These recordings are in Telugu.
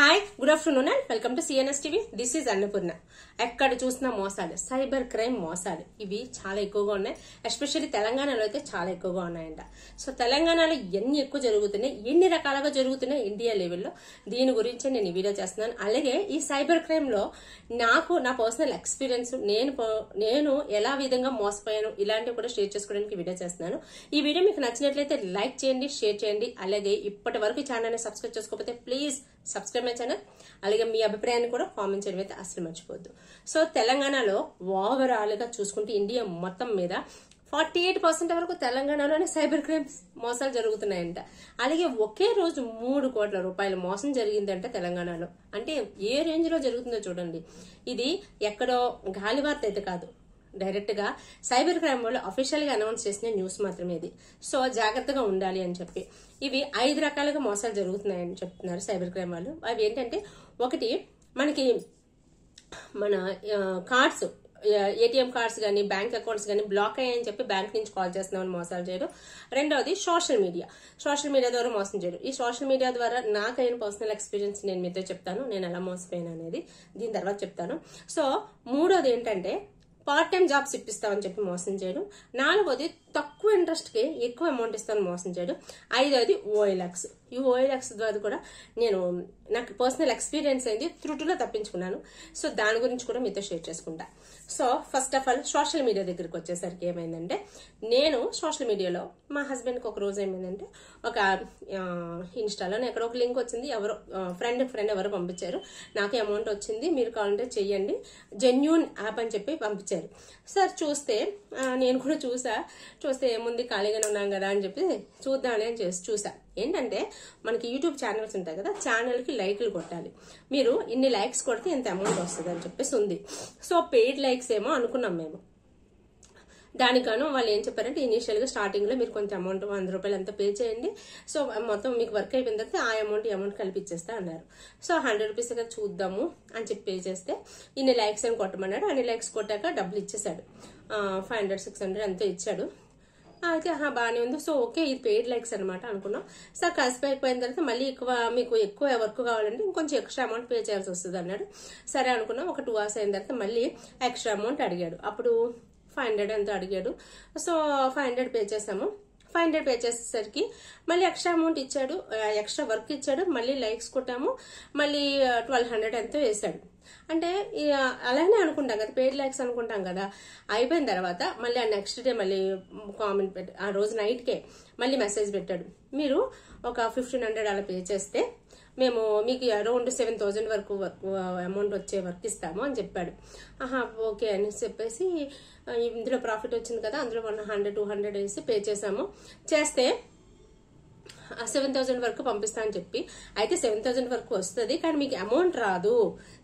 hi good afternoon and welcome to CNS TV this is Annapurna ఎక్కడ చూసిన మోసాలు సైబర్ క్రైమ్ మోసాలు ఇవి చాలా ఎక్కువగా ఉన్నాయి ఎస్పెషల్లీ తెలంగాణలో అయితే చాలా ఎక్కువగా ఉన్నాయంట సో తెలంగాణలో ఎన్ని ఎక్కువ జరుగుతున్నాయి ఎన్ని రకాలుగా జరుగుతున్నాయి ఇండియా లెవెల్లో దీని గురించి నేను ఈ వీడియో చేస్తున్నాను అలాగే ఈ సైబర్ క్రైమ్లో నాకు నా పర్సనల్ ఎక్స్పీరియన్స్ నేను నేను ఎలా విధంగా మోసపోయాను ఇలాంటివి కూడా షేర్ చేసుకోవడానికి వీడియో చేస్తున్నాను ఈ వీడియో మీకు నచ్చినట్లయితే లైక్ చేయండి షేర్ చేయండి అలాగే ఇప్పటి వరకు ఛానల్ని సబ్స్క్రైబ్ చేసుకోకపోతే ప్లీజ్ సబ్స్క్రైబ్ మై ఛానల్ అలాగే మీ అభిప్రాయాన్ని కూడా కామెంట్ చేయడం అయితే అసలు మర్చిపోద్దు సో తెలంగాణలో ఓవరాల్గా చూసుకుంటే ఇండియా మొత్తం మీద ఫార్టీ ఎయిట్ పర్సెంట్ వరకు తెలంగాణలోనే సైబర్ క్రైమ్స్ మోసాలు జరుగుతున్నాయంట అలాగే ఒకే రోజు మూడు కోట్ల రూపాయల మోసం జరిగిందంట తెలంగాణలో అంటే ఏ రేంజ్లో జరుగుతుందో చూడండి ఇది ఎక్కడో గాలివార్త అయితే కాదు డైరెక్ట్గా సైబర్ క్రైమ్ వాళ్ళు అఫీషియల్గా అనౌన్స్ చేసిన న్యూస్ మాత్రమే ఇది సో జాగ్రత్తగా ఉండాలి అని చెప్పి ఇవి ఐదు రకాలుగా మోసాలు జరుగుతున్నాయని చెప్తున్నారు సైబర్ క్రైమ్ వాళ్ళు అవి ఏంటంటే ఒకటి మనకి మన కార్డ్స్ ఏటీఎం కార్డ్స్ కానీ బ్యాంక్ అకౌంట్స్ కానీ బ్లాక్ అయ్యాయని చెప్పి బ్యాంక్ నుంచి కాల్ చేస్తున్నామని మోసాలు చేయడం రెండవది సోషల్ మీడియా సోషల్ మీడియా ద్వారా మోసం చేయడం ఈ సోషల్ మీడియా ద్వారా నాకైన పర్సనల్ ఎక్స్పీరియన్స్ నేను మీతో చెప్తాను నేను ఎలా మోసపోయాను అనేది దీని తర్వాత చెప్తాను సో మూడోది ఏంటంటే పార్ట్ టైం జాబ్స్ ఇప్పిస్తామని చెప్పి మోసం చేయడం నాలుగోది తక్కువ ఇంట్రెస్ట్కి ఎక్కువ అమౌంట్ ఇస్తాను మోసం ఐదోది ఐదవది ఓఎల్ఎక్స్ ఈ ఓఎల్ఎక్స్ ద్వారా కూడా నేను నాకు పర్సనల్ ఎక్స్పీరియన్స్ అయింది త్రుటులో తప్పించుకున్నాను సో దాని గురించి కూడా మీతో షేర్ చేసుకుంటా so first of all social media దగ్గరికి వచ్చేసరికి ఏమైందంటే నేను సోషల్ మీడియాలో మా హస్బెండ్కి ఒక రోజు ఏమైందంటే ఒక ఇన్స్టాలో ఎక్కడ ఒక లింక్ వచ్చింది ఎవరు ఫ్రెండ్ ఫ్రెండ్ ఎవరో పంపించారు నాకు అమౌంట్ వచ్చింది మీరు కావాలంటే చెయ్యండి జెన్యున్ యాప్ అని చెప్పి పంపించారు సార్ చూస్తే నేను కూడా చూసా చూస్తే ఏముంది ఖాళీగానే ఉన్నాం కదా అని చెప్పి చూద్దామని అని చేసి చూసా ఏంటంటే మనకి యూట్యూబ్ ఛానల్స్ ఉంటాయి కదా ఛానల్కి లైక్లు కొట్టాలి మీరు ఇన్ని లైక్స్ కొడితే ఇంత అమౌంట్ వస్తుంది అని చెప్పేసి ఉంది సో పెయిడ్ లైక్స్ ఏమో అనుకున్నాం మేము దానికను వాళ్ళు ఏం చెప్పారంటే ఇనీషియల్గా స్టార్టింగ్లో మీరు కొంచెం అమౌంట్ వంద రూపాయలు అంతా పే చేయండి సో మొత్తం మీకు వర్క్ అయిపోయిన తర్వాత ఆ అమౌంట్ ఈ అమౌంట్ కల్పించేస్తా అన్నారు సో హండ్రెడ్ రూపీస్ కదా చూద్దాము అని చెప్పి పే చేస్తే ఇన్ని లైక్స్ అని కొట్టమన్నాడు అన్ని లైక్స్ కొట్టాక డబ్బులు ఇచ్చేసాడు ఫైవ్ హండ్రెడ్ సిక్స్ హండ్రెడ్ అంతా ఇచ్చాడు అయితే ఆహా బాగానే ఉంది సో ఓకే ఇది పెయిడ్ లైక్స్ అనమాట అనుకున్నాం సార్ కలిసిపోయి అయిపోయిన తర్వాత మళ్ళీ ఎక్కువ మీకు ఎక్కువ వర్క్ కావాలంటే ఇంకొంచెం ఎక్స్ట్రా అమౌంట్ పే చేయాల్సి వస్తుంది అన్నాడు సరే అనుకున్నాం ఒక టూ అవర్స్ అయిన తర్వాత మళ్ళీ ఎక్స్ట్రా అమౌంట్ అడిగాడు అప్పుడు ఫైవ్ హండ్రెడ్ ఎంతో అడిగాడు సో ఫైవ్ హండ్రెడ్ పే చేసాము ఫైవ్ హండ్రెడ్ పే చేసేసరికి మళ్ళీ ఎక్స్ట్రా అమౌంట్ ఇచ్చాడు ఎక్స్ట్రా వర్క్ ఇచ్చాడు మళ్ళీ లైక్స్ కొట్టాము మళ్ళీ ట్వెల్వ్ హండ్రెడ్ ఎంతో వేసాడు అంటే అలానే అనుకుంటాం కదా పెయిడ్ ల్యాక్స్ అనుకుంటాం కదా అయిపోయిన తర్వాత మళ్ళీ ఆ నెక్స్ట్ డే మళ్ళీ కామెంట్ పెట్టి ఆ రోజు నైట్కే మళ్ళీ మెసేజ్ పెట్టాడు మీరు ఒక ఫిఫ్టీన్ హండ్రెడ్ అలా పే చేస్తే మేము మీకు అరౌండ్ సెవెన్ థౌజండ్ వరకు వర్క్ అమౌంట్ వచ్చే వర్క్ ఇస్తాము అని చెప్పాడు ఆహా ఓకే అని చెప్పేసి ఇందులో ప్రాఫిట్ వచ్చింది కదా అందులో వన్ హండ్రెడ్ టూ హండ్రెడ్ వేసి పే చేసాము చేస్తే సెవెన్ థౌసండ్ వరకు పంపిస్తా అని చెప్పి అయితే సెవెన్ థౌసండ్ వరకు వస్తుంది కానీ మీకు అమౌంట్ రాదు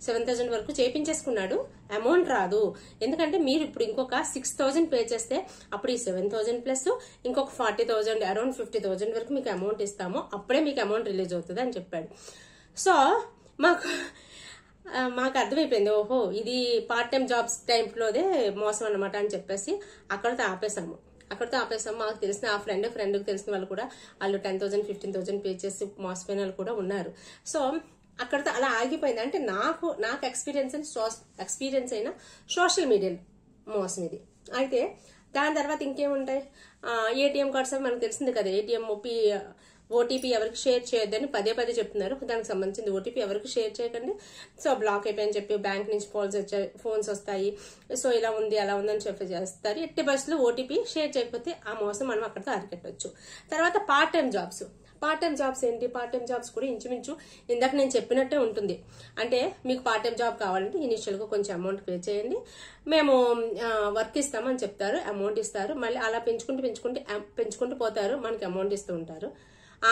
సెవెన్ థౌసండ్ వరకు చేపించేసుకున్నాడు అమౌంట్ రాదు ఎందుకంటే మీరు ఇప్పుడు ఇంకొక సిక్స్ థౌసండ్ పే చేస్తే అప్పుడు ఈ సెవెన్ థౌసండ్ ప్లస్ ఇంకొక forty thousand around fifty thousand వరకు మీకు అమౌంట్ ఇస్తాము అప్పుడే మీకు అమౌంట్ రిలీజ్ అవుతుంది అని చెప్పాడు సో మాకు మాకు అర్థమైపోయింది ఓహో ఇది పార్ట్ టైం జాబ్స్ టైంలోదే మోసం అనమాట అని చెప్పేసి అక్కడితో ఆపేసాము అక్కడితో ఆపేసాము మాకు తెలిసిన ఆ ఫ్రెండ్ ఫ్రెండ్ తెలిసిన వాళ్ళు కూడా వాళ్ళు ten thousand fifteen thousand pay చేసి మోసపోయిన వాళ్ళు కూడా ఉన్నారు సో అక్కడతో అలా ఆగిపోయింది అంటే నాకు నాకు ఎక్స్పీరియన్స్ అయిన ఎక్స్పీరియన్స్ అయిన సోషల్ మీడియా మోసం ఇది అయితే దాని తర్వాత ఇంకేముంటాయి ఏటీఎం కార్డ్స్ అవి మనకు తెలిసింది కదా ఏటీఎం పి ఓటీపీ ఎవరికి షేర్ చేయొద్దని పదే పదే చెప్తున్నారు దానికి సంబంధించింది ఓటీపీ ఎవరికి షేర్ చేయకండి సో బ్లాక్ అయిపోయని చెప్పి బ్యాంక్ నుంచి ఫోన్స్ వచ్చాయి ఫోన్స్ వస్తాయి సో ఇలా ఉంది అలా ఉందని చెప్పి చేస్తారు ఎట్టి బస్సులో ఓటీపీ షేర్ చేయకపోతే ఆ మోసం మనం అక్కడితో అరికెట్టవచ్చు తర్వాత part time jobs part time jobs ఏంటి పార్ట్ టైం జాబ్స్ కూడా ఇంచుమించు ఇందాక నేను చెప్పినట్టే ఉంటుంది అంటే మీకు పార్ట్ టైం జాబ్ కావాలంటే ఇనిషియల్గా కొంచెం అమౌంట్ పే చేయండి మేము వర్క్ ఇస్తామని చెప్తారు అమౌంట్ ఇస్తారు మళ్ళీ అలా పెంచుకుంటూ పెంచుకుంటూ పెంచుకుంటూ పోతారు మనకి అమౌంట్ ఇస్తూ ఉంటారు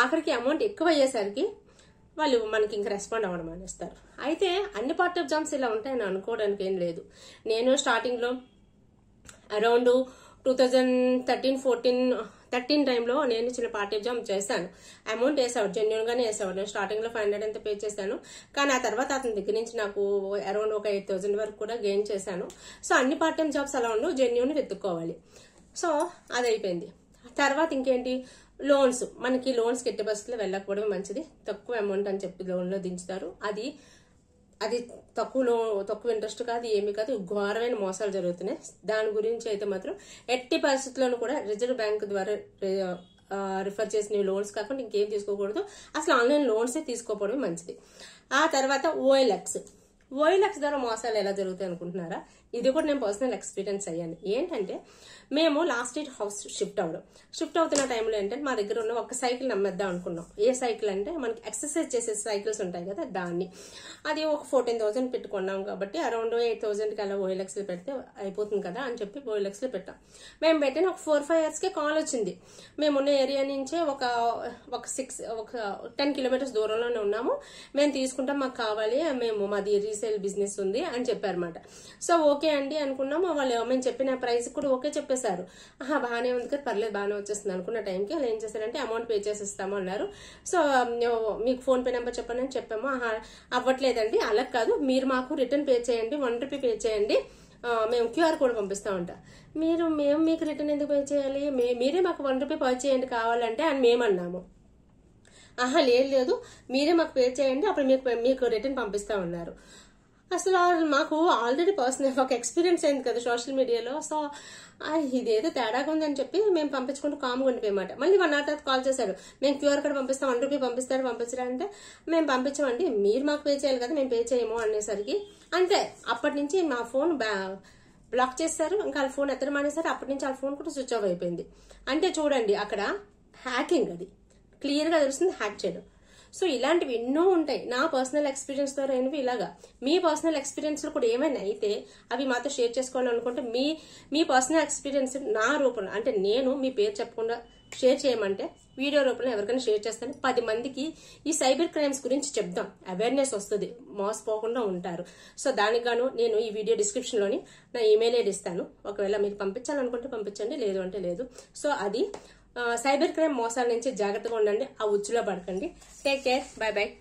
ఆఖరికి అమౌంట్ ఎక్కువ అయ్యేసరికి వాళ్ళు మనకి ఇంకా రెస్పాండ్ అవ్వడం అనేస్తారు అయితే అన్ని పార్ట్ ఎగ్జామ్స్ ఇలా ఉంటాయని అనుకోవడానికి ఏం లేదు నేను స్టార్టింగ్లో around two thousand thirteen fourteen thirteen టైంలో నేను చిన్న పార్ట్ ఎగ్జామ్ చేశాను అమౌంట్ వేసేవాడు జెన్యున్గానే వేసేవాడు నేను స్టార్టింగ్లో ఫైవ్ హండ్రెడ్ అంతా పే చేశాను కానీ ఆ తర్వాత అతని దగ్గర నుంచి నాకు అరౌండ్ ఒక ఎయిట్ థౌజండ్ వరకు కూడా గెయిన్ చేశాను సో అన్ని పార్ట్ టైం జాబ్స్ అలా ఉండవు జెన్యున్ వెతుక్కోవాలి సో అది అయిపోయింది తర్వాత ఇంకేంటి లోన్స్ మనకి లోన్స్ కిట్టి బస్సులో వెళ్ళకపోవడం మంచిది తక్కువ అమౌంట్ అని చెప్పి లోన్లో దించుతారు అది అది తక్కువ లో తక్కువ ఇంట్రెస్ట్ కాదు ఏమి కాదు ఘోరమైన మోసాలు జరుగుతున్నాయి దాని గురించి అయితే మాత్రం ఎట్టి పరిస్థితుల్లోనూ కూడా రిజర్వ్ బ్యాంక్ ద్వారా రిఫర్ చేసిన లోన్స్ కాకుండా ఇంకేం తీసుకోకూడదు అసలు ఆన్లైన్ లోన్సే తీసుకోకపోవడమే మంచిది ఆ తర్వాత ఓఎల్ఎక్స్ ఓఎల్ఎక్స్ ద్వారా మోసాలు ఎలా జరుగుతాయి అనుకుంటున్నారా ఇది కూడా నేను పర్సనల్ ఎక్స్పీరియన్స్ అయ్యాను ఏంటంటే మేము లాస్ట్ ఇయర్ హౌస్ షిఫ్ట్ అవ్వడం షిఫ్ట్ అవుతున్న టైంలో ఏంటంటే మా దగ్గర ఉన్న ఒక సైకిల్ నమ్మేద్దాం అనుకున్నాం ఏ సైకిల్ అంటే మనకి ఎక్సర్సైజ్ చేసే సైకిల్స్ ఉంటాయి కదా దాన్ని అది ఒక ఫోర్టీన్ థౌసండ్ పెట్టుకున్నాం కాబట్టి అరౌండ్ ఎయిట్ థౌసండ్కి అలా లక్షలు పెడితే అయిపోతుంది కదా అని చెప్పి లక్షలు పెట్టాం మేము పెట్టిన ఒక ఫోర్ ఫైవ్ ఇయర్స్కే కాల్ వచ్చింది మేము ఉన్న ఏరియా నుంచే ఒక ఒక సిక్స్ ఒక టెన్ కిలోమీటర్స్ దూరంలోనే ఉన్నాము మేము తీసుకుంటాం మాకు కావాలి మేము మాది రీసేల్ బిజినెస్ ఉంది అని చెప్పారన్నమాట సో ఓకే ఓకే అండి అనుకున్నాము వాళ్ళు మేము చెప్పిన ప్రైస్ కూడా ఓకే చెప్పేశారు ఆహా బాగానే ఉంది కదా పర్లేదు బాగానే వచ్చేస్తుంది అనుకున్న టైంకి వాళ్ళు ఏం చేశారంటే అమౌంట్ పే చేసి ఇస్తాము అన్నారు సో మీకు ఫోన్పే నెంబర్ చెప్పండి అని చెప్పాము ఆహా అవ్వట్లేదండి అలా కాదు మీరు మాకు రిటర్న్ పే చేయండి వన్ రూపీ పే చేయండి మేము క్యూఆర్ కోడ్ పంపిస్తూ ఉంటాం మీరు మేము మీకు రిటర్న్ ఎందుకు పే చేయాలి మీరే మాకు వన్ రూపీ పే చేయండి కావాలంటే అని మేము అన్నాము ఆహా లేదు లేదు మీరే మాకు పే చేయండి అప్పుడు మీకు మీకు రిటర్న్ పంపిస్తా ఉన్నారు అసలు మాకు ఆల్రెడీ పర్సనల్ ఒక ఎక్స్పీరియన్స్ అయింది కదా సోషల్ మీడియాలో సో ఇదేదో తేడాగా ఉందని చెప్పి మేము పంపించుకుంటూ కామ్గా ఉండిపోయమాట మళ్ళీ వన్ అవర్ తర్వాత కాల్ చేశారు మేము క్యూఆర్ కార్డ్ పంపిస్తాం వన్ రూపీ పంపిస్తారు పంపించరా అంటే మేము పంపించమండి మీరు మాకు పే చేయాలి కదా మేము పే చేయము అనేసరికి అంటే అప్పటి నుంచి మా ఫోన్ బ్లాక్ చేస్తారు ఇంకా వాళ్ళ ఫోన్ ఎత్తడం మానేశారు అప్పటి నుంచి వాళ్ళ ఫోన్ కూడా స్విచ్ ఆఫ్ అయిపోయింది అంటే చూడండి అక్కడ హ్యాకింగ్ అది క్లియర్గా తెలుస్తుంది హ్యాక్ చేయడం సో ఇలాంటివి ఎన్నో ఉంటాయి నా పర్సనల్ ఎక్స్పీరియన్స్ ద్వారా అయినవి ఇలాగా మీ పర్సనల్ ఎక్స్పీరియన్స్లో కూడా ఏమైనా అయితే అవి మాతో షేర్ చేసుకోవాలనుకుంటే మీ మీ పర్సనల్ ఎక్స్పీరియన్స్ నా రూపంలో అంటే నేను మీ పేరు చెప్పకుండా షేర్ చేయమంటే వీడియో రూపంలో ఎవరికైనా షేర్ చేస్తాను పది మందికి ఈ సైబర్ క్రైమ్స్ గురించి చెప్దాం అవేర్నెస్ వస్తుంది మోసపోకుండా ఉంటారు సో దానికిగాను నేను ఈ వీడియో డిస్క్రిప్షన్లోని నా ఈమెయిల్ ఐడి ఇస్తాను ఒకవేళ మీరు పంపించాలనుకుంటే పంపించండి లేదు అంటే లేదు సో అది సైబర్ క్రైమ్ మోసాల నుంచి జాగ్రత్తగా ఉండండి ఆ ఉచ్చులో పడకండి టేక్ కేర్ బాయ్ బాయ్